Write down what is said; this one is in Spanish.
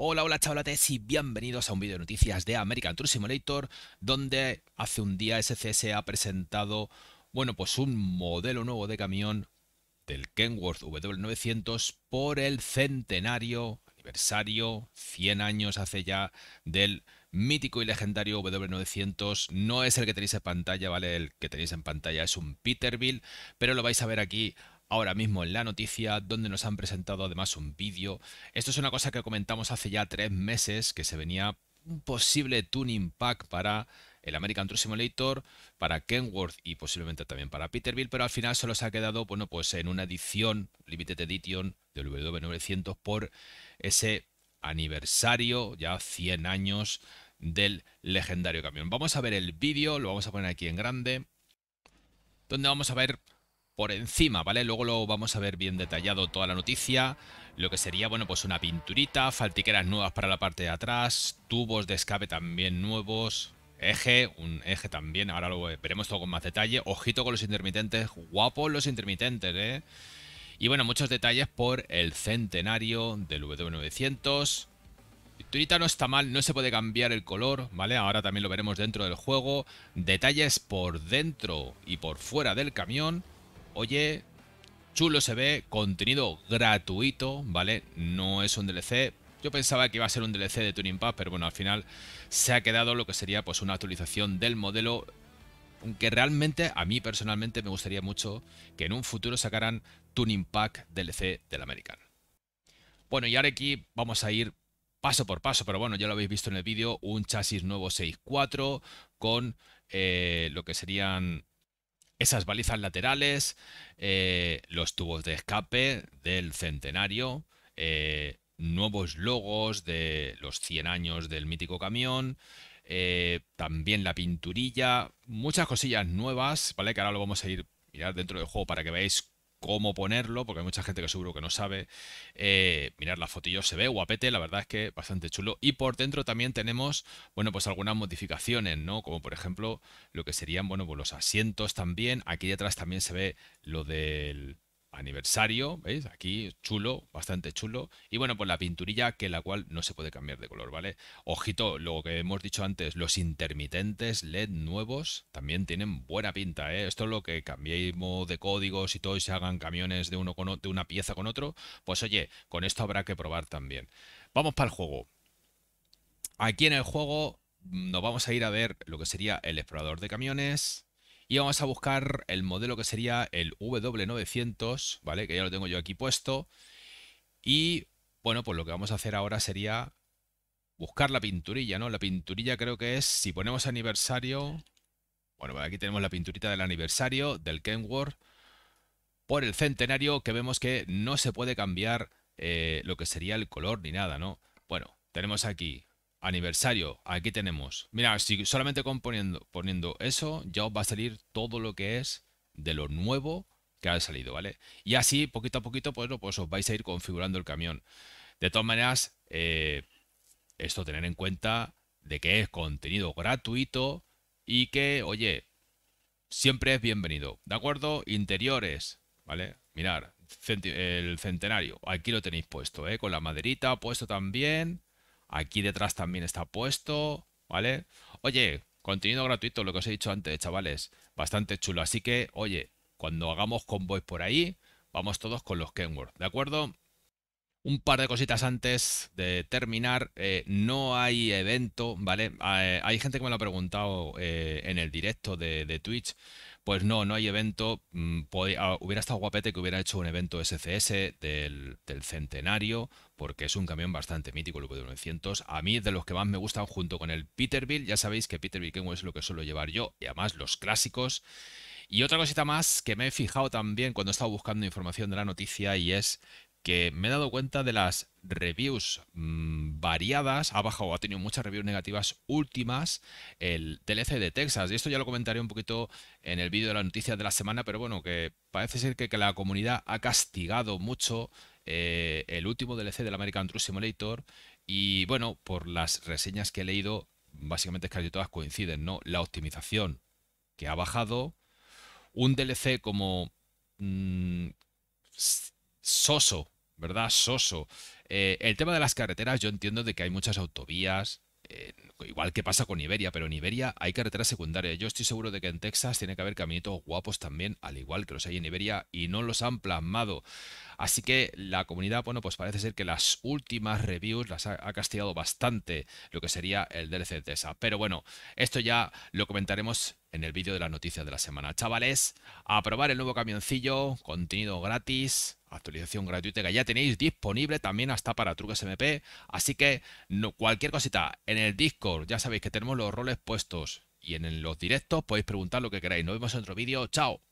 Hola, hola chavalates y bienvenidos a un vídeo de noticias de American Tour Simulator donde hace un día SCS ha presentado, bueno, pues un modelo nuevo de camión del Kenworth W900 por el centenario, aniversario, 100 años hace ya del mítico y legendario W900. No es el que tenéis en pantalla, ¿vale? El que tenéis en pantalla es un Peterbilt, pero lo vais a ver aquí ahora mismo en la noticia, donde nos han presentado además un vídeo. Esto es una cosa que comentamos hace ya tres meses, que se venía un posible tuning pack para el American Truck Simulator, para Kenworth y posiblemente también para Peterbilt, pero al final solo se ha quedado, bueno, pues en una edición, Limited Edition del W900 e por ese aniversario, ya 100 años del legendario camión. Vamos a ver el vídeo, lo vamos a poner aquí en grande, donde vamos a ver por encima, ¿vale? Luego lo vamos a ver bien detallado toda la noticia, lo que sería, bueno, pues una pinturita, faltiqueras nuevas para la parte de atrás, tubos de escape también nuevos, eje, un eje también, ahora lo veremos todo con más detalle, ojito con los intermitentes, guapos los intermitentes, ¿eh? Y bueno, muchos detalles por el centenario del W900. Pinturita no está mal, no se puede cambiar el color, ¿vale? Ahora también lo veremos dentro del juego. Detalles por dentro y por fuera del camión oye, chulo se ve, contenido gratuito, ¿vale? No es un DLC. Yo pensaba que iba a ser un DLC de Tuning Pack, pero bueno, al final se ha quedado lo que sería pues una actualización del modelo. Aunque realmente a mí personalmente me gustaría mucho que en un futuro sacaran Tuning Pack DLC del American. Bueno, y ahora aquí vamos a ir paso por paso, pero bueno, ya lo habéis visto en el vídeo, un chasis nuevo 6.4 con eh, lo que serían esas balizas laterales, eh, los tubos de escape del centenario, eh, nuevos logos de los 100 años del mítico camión, eh, también la pinturilla, muchas cosillas nuevas, ¿vale? Que ahora lo vamos a ir mirar dentro del juego para que veáis cómo ponerlo, porque hay mucha gente que seguro que no sabe. Eh, mirar la fotillo se ve guapete, la verdad es que bastante chulo. Y por dentro también tenemos, bueno, pues algunas modificaciones, ¿no? Como por ejemplo lo que serían, bueno, pues los asientos también. Aquí detrás también se ve lo del aniversario, ¿veis? Aquí, chulo, bastante chulo. Y bueno, pues la pinturilla que la cual no se puede cambiar de color, ¿vale? Ojito, lo que hemos dicho antes, los intermitentes LED nuevos también tienen buena pinta, ¿eh? Esto es lo que cambiemos de códigos y todo y se hagan camiones de, uno de una pieza con otro. Pues oye, con esto habrá que probar también. Vamos para el juego. Aquí en el juego nos vamos a ir a ver lo que sería el explorador de camiones, y vamos a buscar el modelo que sería el W900, ¿vale? Que ya lo tengo yo aquí puesto. Y bueno, pues lo que vamos a hacer ahora sería buscar la pinturilla, ¿no? La pinturilla creo que es, si ponemos aniversario... Bueno, pues aquí tenemos la pinturita del aniversario del Kenworth por el centenario que vemos que no se puede cambiar eh, lo que sería el color ni nada, ¿no? Bueno, tenemos aquí aniversario, aquí tenemos. Mira, si solamente componiendo, poniendo eso, ya os va a salir todo lo que es de lo nuevo que ha salido, ¿vale? Y así, poquito a poquito, pues, pues os vais a ir configurando el camión. De todas maneras, eh, esto tener en cuenta de que es contenido gratuito y que, oye, siempre es bienvenido, ¿de acuerdo? Interiores, ¿vale? Mirar, el centenario, aquí lo tenéis puesto, ¿eh? Con la maderita puesto también Aquí detrás también está puesto, ¿vale? Oye, contenido gratuito, lo que os he dicho antes, chavales. Bastante chulo. Así que, oye, cuando hagamos convoys por ahí, vamos todos con los Kenworth, ¿de acuerdo? Un par de cositas antes de terminar. Eh, no hay evento, ¿vale? Ah, eh, hay gente que me lo ha preguntado eh, en el directo de, de, Twitch. Pues no, no hay evento. Mm, ah, hubiera estado guapete que hubiera hecho un evento SCS del, del centenario, porque es un camión bastante mítico, el V900. A mí de los que más me gustan junto con el Peterbilt. Ya sabéis que Peterbilt es lo que suelo llevar yo, y además los clásicos. Y otra cosita más que me he fijado también cuando he estado buscando información de la noticia y es que me he dado cuenta de las reviews mm, variadas, ha bajado, ha tenido muchas reviews negativas últimas, el DLC de Texas, y esto ya lo comentaré un poquito en el vídeo de las noticias de la semana, pero bueno, que parece ser que, la comunidad ha castigado mucho eh, el último DLC del American True Simulator, y bueno, por las reseñas que he leído, básicamente casi todas coinciden, ¿no? La optimización que ha bajado, un DLC como... Mm, soso ¿verdad? Soso. Eh, el tema de las carreteras, yo entiendo de que hay muchas autovías, eh, igual que pasa con Iberia, pero en Iberia hay carreteras secundarias. Yo estoy seguro de que en Texas tiene que haber caminitos guapos también, al igual que los hay en Iberia, y no los han plasmado. Así que la comunidad, bueno, pues parece ser que las últimas reviews las ha, castigado bastante lo que sería el DLC de esa. Pero bueno, esto ya lo comentaremos en el vídeo de las noticias de la semana. Chavales, a probar el nuevo camioncillo, contenido gratis, actualización gratuita que ya tenéis disponible también hasta para Truques MP. Así que cualquier cosita en el Discord, ya sabéis que tenemos los roles puestos y en los directos podéis preguntar lo que queráis. Nos vemos en otro vídeo. Chao.